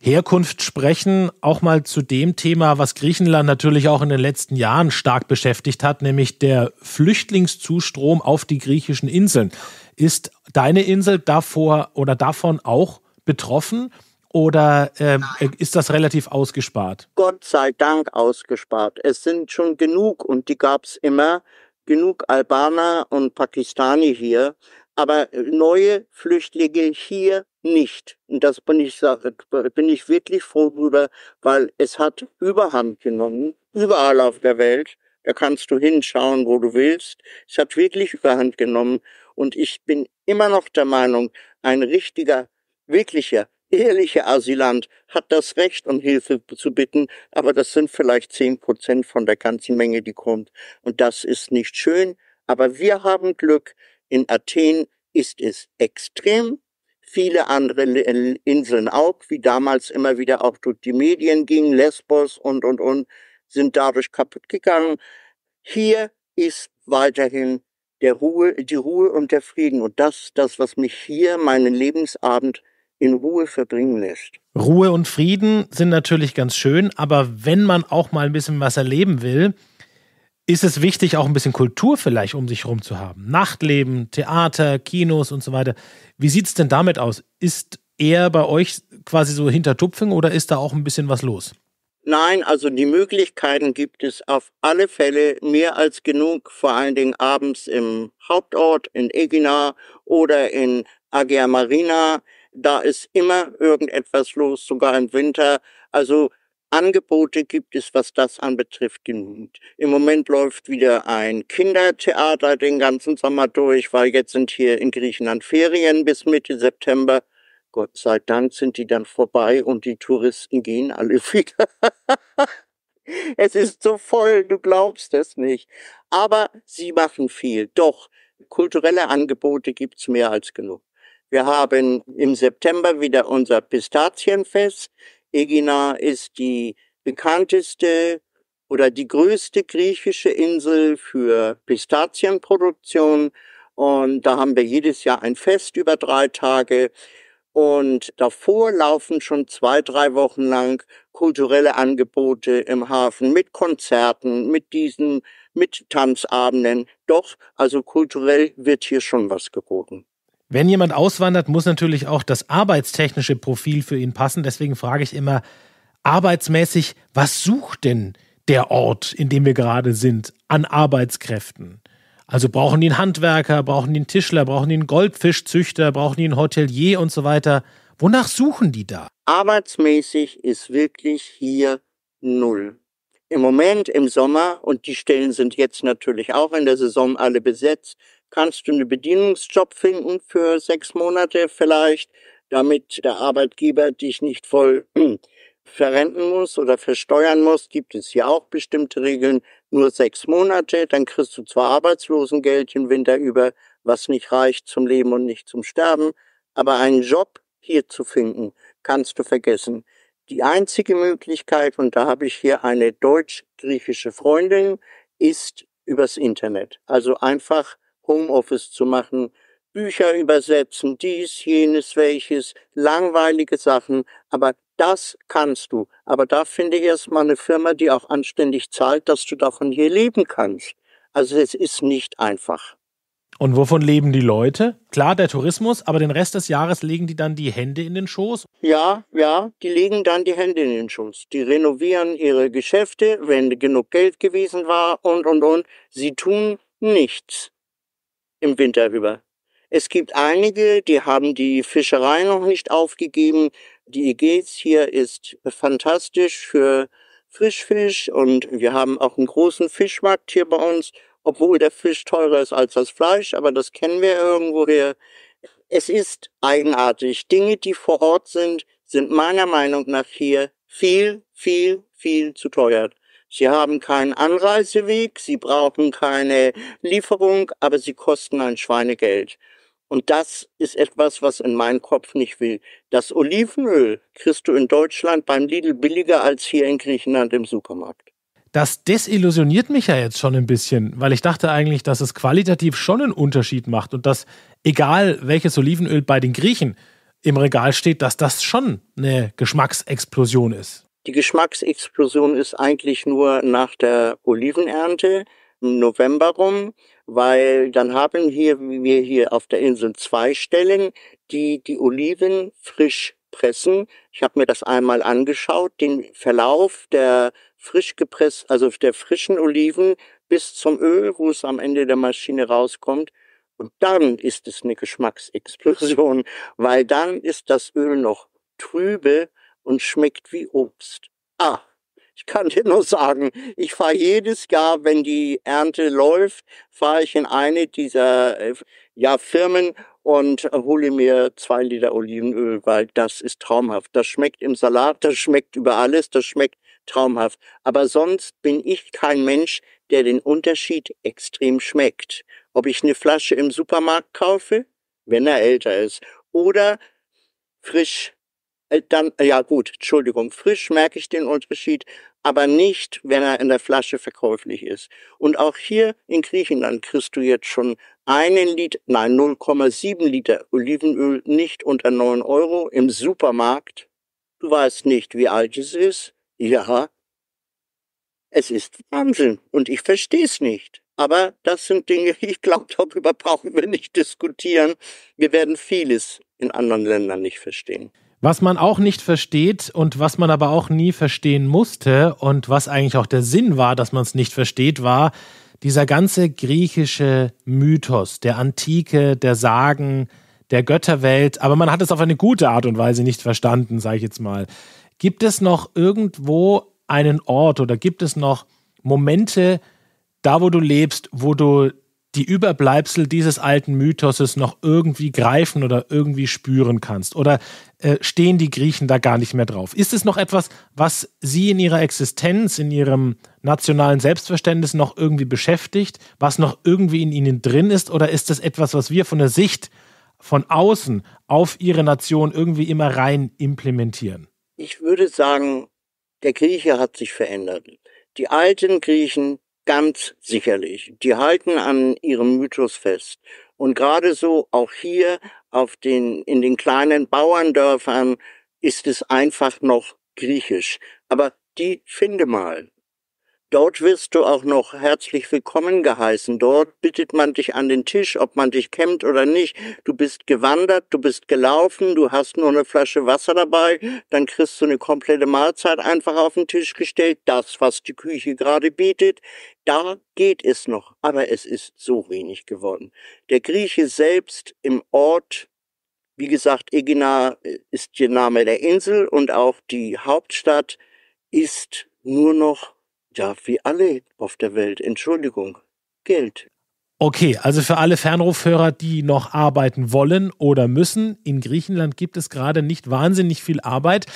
Herkunft sprechen, auch mal zu dem Thema, was Griechenland natürlich auch in den letzten Jahren stark beschäftigt hat, nämlich der Flüchtlingszustrom auf die griechischen Inseln. Ist deine Insel davor oder davon auch betroffen? Oder äh, ist das relativ ausgespart? Gott sei Dank ausgespart. Es sind schon genug und die gab es immer genug Albaner und Pakistani hier, aber neue Flüchtlinge hier nicht. Und das bin ich, bin ich wirklich froh drüber, weil es hat überhand genommen, überall auf der Welt. Da kannst du hinschauen, wo du willst. Es hat wirklich überhand genommen. Und ich bin immer noch der Meinung, ein richtiger, wirklicher ehrliche Asylant hat das Recht, um Hilfe zu bitten, aber das sind vielleicht zehn Prozent von der ganzen Menge, die kommt. Und das ist nicht schön, aber wir haben Glück. In Athen ist es extrem. Viele andere Inseln auch, wie damals immer wieder auch durch die Medien ging, Lesbos und, und, und, sind dadurch kaputt gegangen. Hier ist weiterhin der Ruhe, die Ruhe und der Frieden. Und das, das, was mich hier meinen Lebensabend in Ruhe verbringen lässt. Ruhe und Frieden sind natürlich ganz schön, aber wenn man auch mal ein bisschen was erleben will, ist es wichtig, auch ein bisschen Kultur vielleicht um sich herum zu haben. Nachtleben, Theater, Kinos und so weiter. Wie sieht es denn damit aus? Ist eher bei euch quasi so hinter oder ist da auch ein bisschen was los? Nein, also die Möglichkeiten gibt es auf alle Fälle mehr als genug, vor allen Dingen abends im Hauptort in Egina oder in Agia Marina. Da ist immer irgendetwas los, sogar im Winter. Also Angebote gibt es, was das anbetrifft, genügend. Im Moment läuft wieder ein Kindertheater den ganzen Sommer durch, weil jetzt sind hier in Griechenland Ferien bis Mitte September. Gott sei Dank sind die dann vorbei und die Touristen gehen alle wieder. es ist so voll, du glaubst es nicht. Aber sie machen viel. Doch, kulturelle Angebote gibt es mehr als genug. Wir haben im September wieder unser Pistazienfest. Egina ist die bekannteste oder die größte griechische Insel für Pistazienproduktion. Und da haben wir jedes Jahr ein Fest über drei Tage. Und davor laufen schon zwei, drei Wochen lang kulturelle Angebote im Hafen mit Konzerten, mit diesen, mit Tanzabenden. Doch, also kulturell wird hier schon was geboten. Wenn jemand auswandert, muss natürlich auch das arbeitstechnische Profil für ihn passen. Deswegen frage ich immer arbeitsmäßig, was sucht denn der Ort, in dem wir gerade sind, an Arbeitskräften? Also brauchen die einen Handwerker, brauchen die einen Tischler, brauchen die einen Goldfischzüchter, brauchen die einen Hotelier und so weiter. Wonach suchen die da? Arbeitsmäßig ist wirklich hier null. Im Moment im Sommer, und die Stellen sind jetzt natürlich auch in der Saison alle besetzt, kannst du einen Bedienungsjob finden für sechs Monate vielleicht, damit der Arbeitgeber dich nicht voll verrenten muss oder versteuern muss, gibt es hier auch bestimmte Regeln, nur sechs Monate, dann kriegst du zwar Arbeitslosengeld den Winter über, was nicht reicht zum Leben und nicht zum Sterben, aber einen Job hier zu finden, kannst du vergessen. Die einzige Möglichkeit, und da habe ich hier eine deutsch-griechische Freundin, ist übers Internet. Also einfach Homeoffice zu machen, Bücher übersetzen, dies, jenes, welches, langweilige Sachen, aber das kannst du. Aber da finde ich erstmal eine Firma, die auch anständig zahlt, dass du davon hier leben kannst. Also es ist nicht einfach. Und wovon leben die Leute? Klar, der Tourismus, aber den Rest des Jahres legen die dann die Hände in den Schoß? Ja, ja, die legen dann die Hände in den Schoß. Die renovieren ihre Geschäfte, wenn genug Geld gewesen war und, und, und. Sie tun nichts im Winter über. Es gibt einige, die haben die Fischerei noch nicht aufgegeben. Die Ägäis hier ist fantastisch für Frischfisch und wir haben auch einen großen Fischmarkt hier bei uns, obwohl der Fisch teurer ist als das Fleisch, aber das kennen wir irgendwoher. Es ist eigenartig. Dinge, die vor Ort sind, sind meiner Meinung nach hier viel, viel, viel zu teuer. Sie haben keinen Anreiseweg, sie brauchen keine Lieferung, aber sie kosten ein Schweinegeld. Und das ist etwas, was in meinem Kopf nicht will. Das Olivenöl kriegst du in Deutschland beim Lidl billiger als hier in Griechenland im Supermarkt. Das desillusioniert mich ja jetzt schon ein bisschen, weil ich dachte eigentlich, dass es qualitativ schon einen Unterschied macht und dass, egal welches Olivenöl bei den Griechen im Regal steht, dass das schon eine Geschmacksexplosion ist. Die Geschmacksexplosion ist eigentlich nur nach der Olivenernte im November rum, weil dann haben hier, wir hier auf der Insel zwei Stellen, die die Oliven frisch pressen. Ich habe mir das einmal angeschaut, den Verlauf der frisch gepresst, also der frischen Oliven bis zum Öl, wo es am Ende der Maschine rauskommt. Und dann ist es eine Geschmacksexplosion, weil dann ist das Öl noch trübe und schmeckt wie Obst. Ah, ich kann dir nur sagen, ich fahre jedes Jahr, wenn die Ernte läuft, fahre ich in eine dieser äh, ja, Firmen und äh, hole mir zwei Liter Olivenöl, weil das ist traumhaft. Das schmeckt im Salat, das schmeckt über alles, das schmeckt traumhaft. Aber sonst bin ich kein Mensch, der den Unterschied extrem schmeckt. Ob ich eine Flasche im Supermarkt kaufe, wenn er älter ist, oder frisch äh, dann, äh, ja gut, Entschuldigung, frisch merke ich den Unterschied, aber nicht, wenn er in der Flasche verkäuflich ist. Und auch hier in Griechenland kriegst du jetzt schon einen Liter, nein, 0,7 Liter Olivenöl nicht unter 9 Euro im Supermarkt. Du weißt nicht, wie alt es ist. Ja, es ist Wahnsinn und ich verstehe es nicht. Aber das sind Dinge, ich glaube, darüber brauchen wir nicht diskutieren. Wir werden vieles in anderen Ländern nicht verstehen. Was man auch nicht versteht und was man aber auch nie verstehen musste und was eigentlich auch der Sinn war, dass man es nicht versteht, war dieser ganze griechische Mythos der Antike, der Sagen, der Götterwelt. Aber man hat es auf eine gute Art und Weise nicht verstanden, sage ich jetzt mal. Gibt es noch irgendwo einen Ort oder gibt es noch Momente, da wo du lebst, wo du die Überbleibsel dieses alten Mythoses noch irgendwie greifen oder irgendwie spüren kannst? Oder äh, stehen die Griechen da gar nicht mehr drauf. Ist es noch etwas, was sie in ihrer Existenz, in ihrem nationalen Selbstverständnis noch irgendwie beschäftigt, was noch irgendwie in ihnen drin ist, oder ist das etwas, was wir von der Sicht von außen auf ihre Nation irgendwie immer rein implementieren? Ich würde sagen, der Grieche hat sich verändert. Die alten Griechen ganz sicherlich, die halten an ihrem Mythos fest. Und gerade so auch hier auf den, in den kleinen Bauerndörfern ist es einfach noch griechisch. Aber die finde mal. Dort wirst du auch noch herzlich willkommen geheißen. Dort bittet man dich an den Tisch, ob man dich kämmt oder nicht. Du bist gewandert, du bist gelaufen, du hast nur eine Flasche Wasser dabei, dann kriegst du eine komplette Mahlzeit einfach auf den Tisch gestellt, das, was die Küche gerade bietet. Da geht es noch, aber es ist so wenig geworden. Der Grieche selbst im Ort wie gesagt, Egina äh, ist der Name der Insel und auch die Hauptstadt ist nur noch ja, wie alle auf der Welt. Entschuldigung. Geld. Okay, also für alle Fernrufhörer, die noch arbeiten wollen oder müssen, in Griechenland gibt es gerade nicht wahnsinnig viel Arbeit.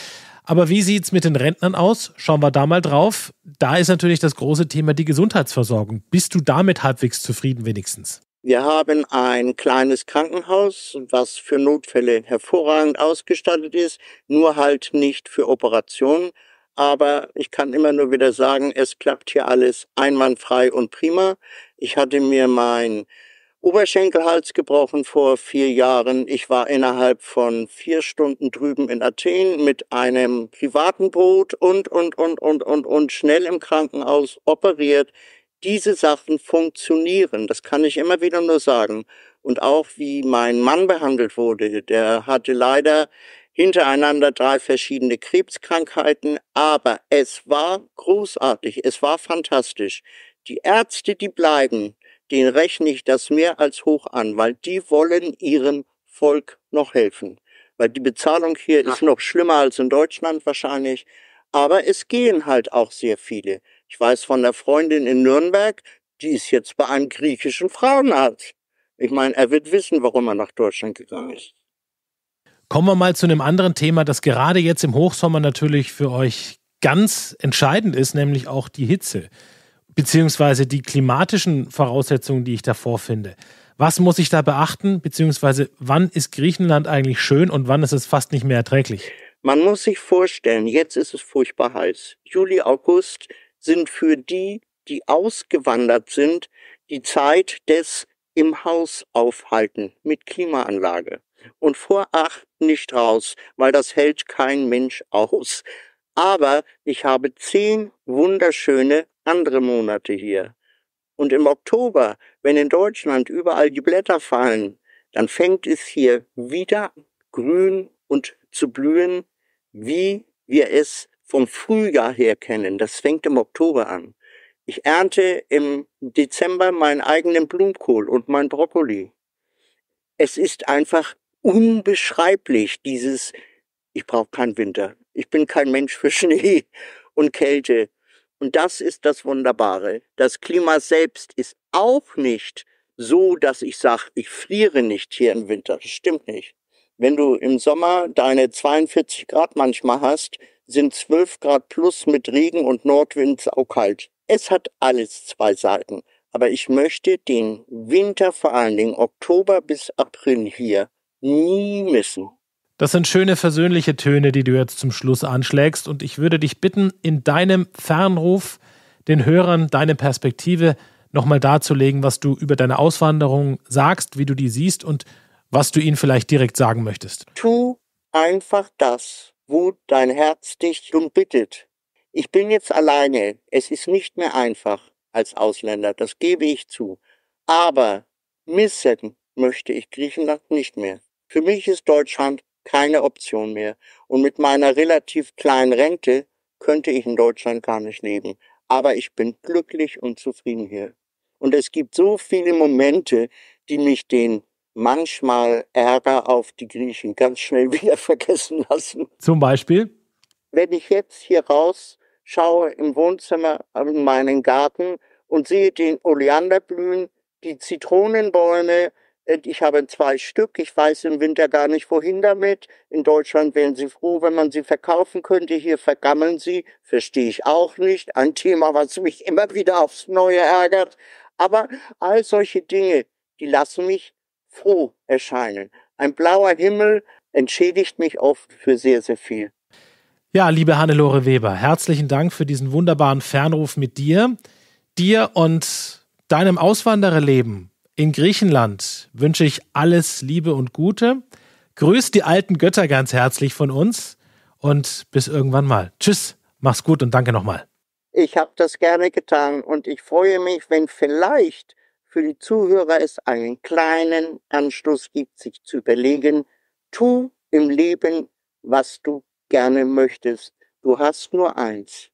Aber wie sieht es mit den Rentnern aus? Schauen wir da mal drauf. Da ist natürlich das große Thema die Gesundheitsversorgung. Bist du damit halbwegs zufrieden wenigstens? Wir haben ein kleines Krankenhaus, was für Notfälle hervorragend ausgestattet ist, nur halt nicht für Operationen. Aber ich kann immer nur wieder sagen, es klappt hier alles einwandfrei und prima. Ich hatte mir mein Oberschenkelhals gebrochen vor vier Jahren. Ich war innerhalb von vier Stunden drüben in Athen mit einem privaten Boot und, und, und, und, und, und schnell im Krankenhaus operiert. Diese Sachen funktionieren. Das kann ich immer wieder nur sagen. Und auch wie mein Mann behandelt wurde. Der hatte leider hintereinander drei verschiedene Krebskrankheiten, aber es war großartig, es war fantastisch. Die Ärzte, die bleiben, denen rechne ich das mehr als hoch an, weil die wollen ihrem Volk noch helfen. Weil die Bezahlung hier Ach. ist noch schlimmer als in Deutschland wahrscheinlich. Aber es gehen halt auch sehr viele. Ich weiß von der Freundin in Nürnberg, die ist jetzt bei einem griechischen Frauenarzt. Ich meine, er wird wissen, warum er nach Deutschland gegangen ist. Kommen wir mal zu einem anderen Thema, das gerade jetzt im Hochsommer natürlich für euch ganz entscheidend ist, nämlich auch die Hitze, beziehungsweise die klimatischen Voraussetzungen, die ich da vorfinde. Was muss ich da beachten, beziehungsweise wann ist Griechenland eigentlich schön und wann ist es fast nicht mehr erträglich? Man muss sich vorstellen, jetzt ist es furchtbar heiß. Juli, August sind für die, die ausgewandert sind, die Zeit des im Haus aufhalten mit Klimaanlage und vor acht nicht raus, weil das hält kein Mensch aus. Aber ich habe zehn wunderschöne andere Monate hier. Und im Oktober, wenn in Deutschland überall die Blätter fallen, dann fängt es hier wieder grün und zu blühen, wie wir es vom Frühjahr her kennen. Das fängt im Oktober an. Ich ernte im Dezember meinen eigenen Blumenkohl und mein Brokkoli. Es ist einfach unbeschreiblich, dieses, ich brauche keinen Winter, ich bin kein Mensch für Schnee und Kälte. Und das ist das Wunderbare. Das Klima selbst ist auch nicht so, dass ich sage, ich friere nicht hier im Winter. Das stimmt nicht. Wenn du im Sommer deine 42 Grad manchmal hast, sind 12 Grad plus mit Regen und Nordwind auch kalt. Es hat alles zwei Seiten. Aber ich möchte den Winter vor allen Dingen Oktober bis April hier nie müssen. Das sind schöne versöhnliche Töne, die du jetzt zum Schluss anschlägst. Und ich würde dich bitten, in deinem Fernruf den Hörern deine Perspektive nochmal darzulegen, was du über deine Auswanderung sagst, wie du die siehst und was du ihnen vielleicht direkt sagen möchtest. Tu einfach das, wo dein Herz dich um bittet. Ich bin jetzt alleine. Es ist nicht mehr einfach als Ausländer, das gebe ich zu. Aber missen möchte ich Griechenland nicht mehr. Für mich ist Deutschland keine Option mehr. Und mit meiner relativ kleinen Rente könnte ich in Deutschland gar nicht leben. Aber ich bin glücklich und zufrieden hier. Und es gibt so viele Momente, die mich den manchmal Ärger auf die Griechen ganz schnell wieder vergessen lassen. Zum Beispiel? Wenn ich jetzt hier raus schaue im Wohnzimmer äh, in meinen Garten und sehe den Oleander blühen, die Zitronenbäume, äh, ich habe zwei Stück. Ich weiß im Winter gar nicht, wohin damit. In Deutschland wären sie froh, wenn man sie verkaufen könnte. Hier vergammeln sie. Verstehe ich auch nicht. Ein Thema, was mich immer wieder aufs Neue ärgert. Aber all solche Dinge, die lassen mich froh erscheinen. Ein blauer Himmel entschädigt mich oft für sehr, sehr viel. Ja, liebe Hannelore Weber, herzlichen Dank für diesen wunderbaren Fernruf mit dir. Dir und deinem Auswandererleben in Griechenland wünsche ich alles Liebe und Gute. Grüß die alten Götter ganz herzlich von uns und bis irgendwann mal. Tschüss, mach's gut und danke nochmal. Ich habe das gerne getan und ich freue mich, wenn vielleicht für die Zuhörer es einen kleinen Anstoß gibt, sich zu überlegen, tu im Leben, was du gerne möchtest. Du hast nur eins.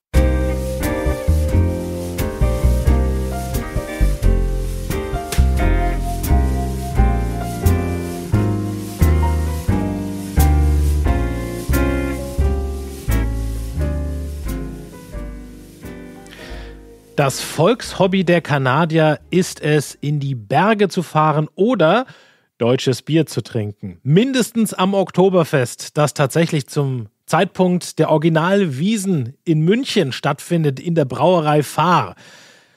Das Volkshobby der Kanadier ist es, in die Berge zu fahren oder deutsches Bier zu trinken. Mindestens am Oktoberfest, das tatsächlich zum Zeitpunkt der Originalwiesen in München stattfindet, in der Brauerei Fahr.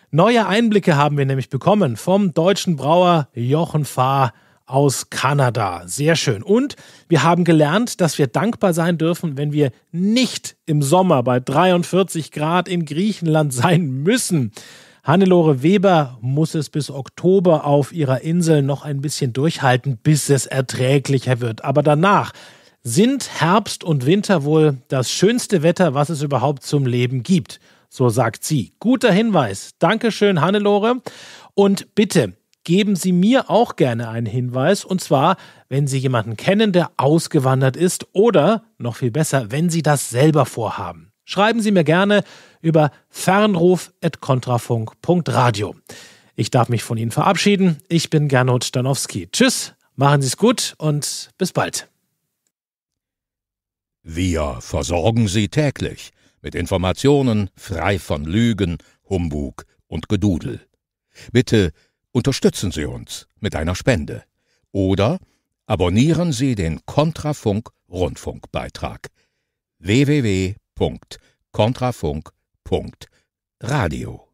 Neue Einblicke haben wir nämlich bekommen vom deutschen Brauer Jochen Fahr aus Kanada. Sehr schön. Und wir haben gelernt, dass wir dankbar sein dürfen, wenn wir nicht im Sommer bei 43 Grad in Griechenland sein müssen. Hannelore Weber muss es bis Oktober auf ihrer Insel noch ein bisschen durchhalten, bis es erträglicher wird. Aber danach sind Herbst und Winter wohl das schönste Wetter, was es überhaupt zum Leben gibt. So sagt sie. Guter Hinweis. Dankeschön, Hannelore. Und bitte, geben Sie mir auch gerne einen Hinweis, und zwar, wenn Sie jemanden kennen, der ausgewandert ist, oder, noch viel besser, wenn Sie das selber vorhaben. Schreiben Sie mir gerne über fernruf.kontrafunk.radio. Ich darf mich von Ihnen verabschieden. Ich bin Gernot Stanowski. Tschüss, machen Sie es gut und bis bald. Wir versorgen Sie täglich mit Informationen frei von Lügen, Humbug und Gedudel. Bitte Unterstützen Sie uns mit einer Spende oder abonnieren Sie den Kontrafunk Rundfunkbeitrag www.kontrafunk.radio.